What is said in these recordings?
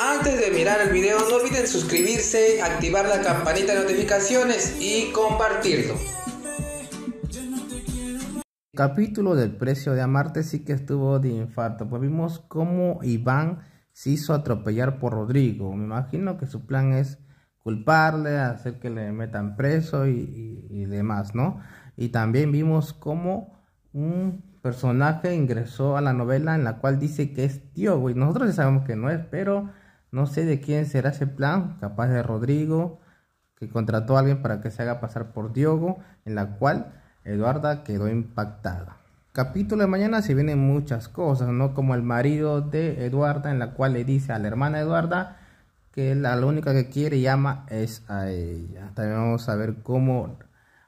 Antes de mirar el video no olviden suscribirse, activar la campanita de notificaciones y compartirlo. El capítulo del precio de amarte sí que estuvo de infarto, pues vimos cómo Iván se hizo atropellar por Rodrigo. Me imagino que su plan es culparle, hacer que le metan preso y, y demás, ¿no? Y también vimos cómo un personaje ingresó a la novela en la cual dice que es Diogo y Nosotros ya sabemos que no es, pero no sé de quién será ese plan, capaz de Rodrigo, que contrató a alguien para que se haga pasar por Diogo, en la cual Eduarda quedó impactada. Capítulo de mañana se vienen muchas cosas, ¿no? Como el marido de Eduarda, en la cual le dice a la hermana Eduarda que la, la única que quiere y ama es a ella. También vamos a ver cómo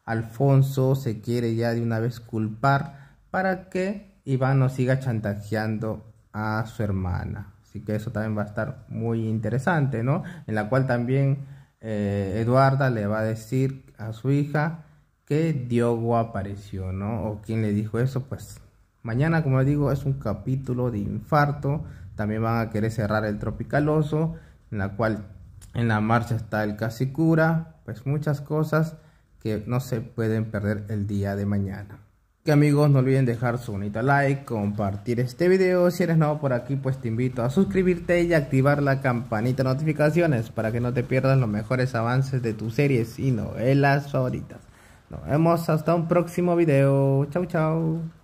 Alfonso se quiere ya de una vez culpar para que Iván no siga chantajeando a su hermana. Así que eso también va a estar muy interesante, ¿no? En la cual también eh, Eduarda le va a decir a su hija que Diogo apareció, ¿no? O quién le dijo eso, pues mañana, como digo, es un capítulo de infarto. También van a querer cerrar el Tropicaloso, en la cual en la marcha está el cura, pues muchas cosas que no se pueden perder el día de mañana. Que amigos no olviden dejar su bonito like, compartir este video, si eres nuevo por aquí pues te invito a suscribirte y activar la campanita de notificaciones para que no te pierdas los mejores avances de tus series y novelas favoritas. Nos vemos hasta un próximo video, chau chau.